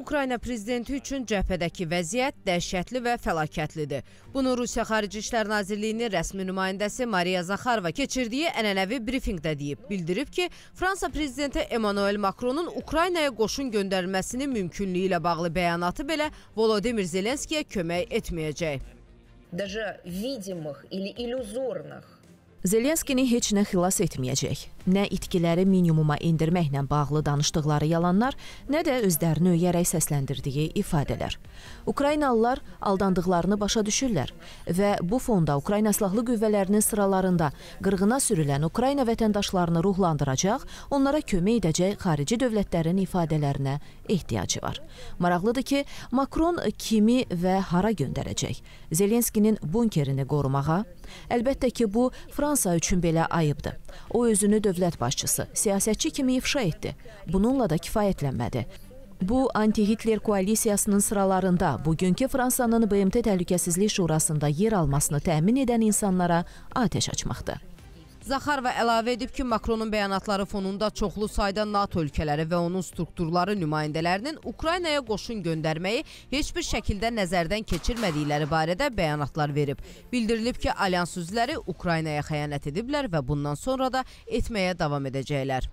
Ukrayna prezidenti üçün cəbhədəki vəziyyət dəhşətli və fəlakətlidir. Bunu Rusiya Xarici İşlər Nazirliyinin rəsmi nümayəndəsi Maria Zaxarova keçirdiyi ənənəvi brifinqdə deyib. Bildirib ki, Fransa prezidenti Emmanuel Macronun Ukraynaya qoşun göndərilməsinin mümkünlüyü ilə bağlı bəyanatı belə Volodimir Zelenskiyə kömək etməyəcək. Даже видимых или иллюзорных Zelenskini heç nə xilas etməyəcək. Nə itkiləri minimuma endirməklə bağlı danışdıqları yalanlar, nə də özlərini öyərək səsləndirdiyi ifadələr. Ukraynalılar aldandıqlarını başa düşürlər və bu fonda Ukrayna silahlı qüvvələrinin sıralarında qırğına sürülən Ukrayna vətəndaşlarını ruhlandıracaq, onlara kömək edəcək xarici dövlətlərin ifadələrinə ehtiyacı var. Maraqlıdır ki, Makron kimi və hara göndərəcək? Zelenskinin bunkerini qorumağa? Əlbəttə ki, bu Fransa üçün belə ayıbdır. O özünü dövlətlərin dövlət başçısı siyasətçi kimi ifşa etdi. Bununla da kifayətlənmədi. Bu, anti-Hitler koalisiyasının sıralarında bugünkü Fransanın BMT Təhlükəsizlik Şurasında yer almasını təmin edən insanlara atəş açmaqdır. Zaxarova əlavə edib ki, Makronun bəyanatları fonunda çoxlu sayda NATO ölkələri və onun strukturları nümayəndələrinin Ukraynaya qoşun göndərməyi heç bir şəkildə nəzərdən keçirmədikləri barədə bəyanatlar verib. Bildirilib ki, alyans üzvləri Ukraynaya xəyanət ediblər və bundan sonra da etməyə davam edəcəklər.